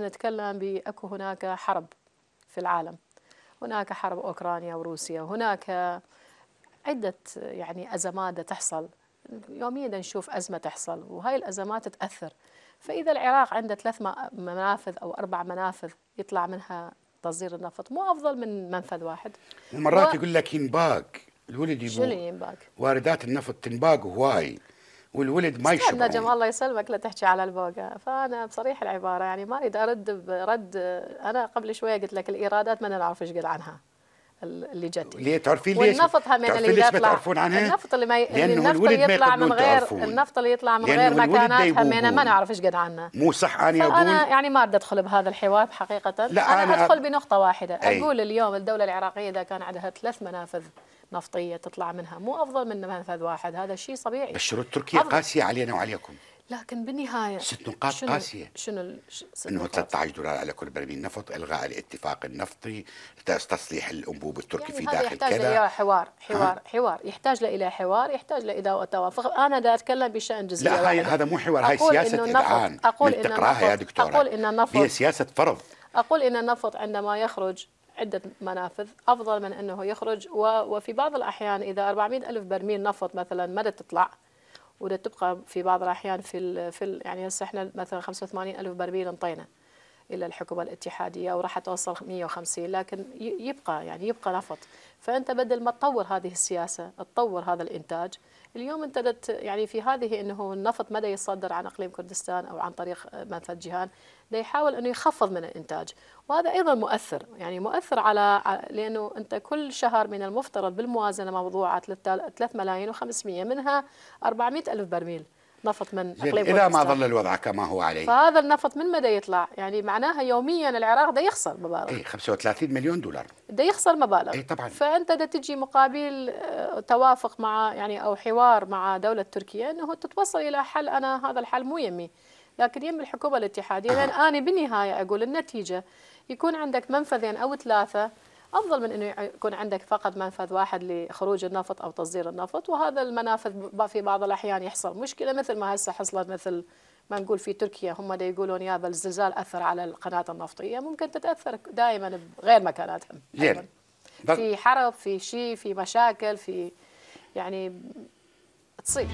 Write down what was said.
نتكلم بأكو هناك حرب في العالم هناك حرب أوكرانيا وروسيا هناك عدة يعني أزمات تحصل يوميا نشوف أزمة تحصل وهاي الأزمات تأثر فإذا العراق عنده ثلاث منافذ أو أربع منافذ يطلع منها تصدير النفط مو أفضل من منفذ واحد ومرات و... يقول لك ينباق الولد يبو شنو ينباق؟ واردات النفط تنباق هواي والولد ما يشوف نجم الله يسلمك لا تحكي على البوقة فأنا بصريح العبارة يعني ما أريد أرد برد أنا قبل شوية قلت لك الإيرادات ما نعرف إيش قد عنها اللي جت ليه تعرفين ليش؟ والنفط هم يعني اللي ليش ما تعرفون عنها؟ النفط اللي ما ي... لانه النفط اللي يطلع من غير تعرفون. النفط اللي يطلع من غير مكانات هم يعني ما نعرف ايش قد عنه مو صح انا اقول انا يعني ما اريد ادخل بهذا الحوار حقيقه لا انا, أنا ادخل بنقطه واحده أي. اقول اليوم الدوله العراقيه اذا كان عندها ثلاث منافذ نفطيه تطلع منها مو افضل من منفذ واحد هذا شيء طبيعي بس شروط تركيا أفضل. قاسيه علينا وعليكم لكن بالنهايه ست نقاط شنو قاسيه شنو ست انه 13 دولار على كل برميل نفط الغاء الاتفاق النفطي تصليح الانبوب التركي يعني في داخل يحتاج كذا يحتاج حوار حوار ها؟ حوار يحتاج له الى حوار يحتاج له الى توافق انا دا اتكلم بشان جزئي لا هذا مو حوار هاي سياسه الان اقول ان النفط يا دكتوره اقول ان النفط هي سياسه فرض اقول ان النفط عندما يخرج عدة منافذ أفضل من أنه يخرج وفي بعض الأحيان إذا 400 ألف برميل نفط مثلا ما تطلع وده تبقى في بعض الأحيان في في يعني هسه احنا مثلا 85 ألف برميل انطينا الى الحكومه الاتحاديه وراح توصل 150 لكن يبقى يعني يبقى نفط فانت بدل ما تطور هذه السياسه تطور هذا الانتاج اليوم انت يعني في هذه انه النفط مدى يصدر عن اقليم كردستان او عن طريق منفذ ده يحاول انه يخفض من الانتاج وهذا ايضا مؤثر يعني مؤثر على لانه انت كل شهر من المفترض بالموازنه موضوعه 3 ملايين و500 منها 400 الف برميل نفط من اقليم اذا ما ظل الوضع كما هو عليه فهذا النفط من مدى يطلع يعني معناها يوميا العراق ده يخسر مبالغ اي 35 مليون دولار ده يخسر مبالغ اي طبعا فانت ده تجي مقابل آه، توافق مع يعني او حوار مع دوله تركيا انه تتوصل الى حل انا هذا الحل مو يمي لكن يم الحكومه الاتحاديه لان انا بالنهايه اقول النتيجه يكون عندك منفذين او ثلاثه افضل من انه يكون عندك فقط منفذ واحد لخروج النفط او تصدير النفط وهذا المنافذ في بعض الاحيان يحصل مشكله مثل ما هسه حصلت مثل ما نقول في تركيا هم دا يقولون يا الزلزال اثر على القناه النفطيه ممكن تتاثر دائما بغير مكاناتهم في حرب في شيء في مشاكل في يعني تصير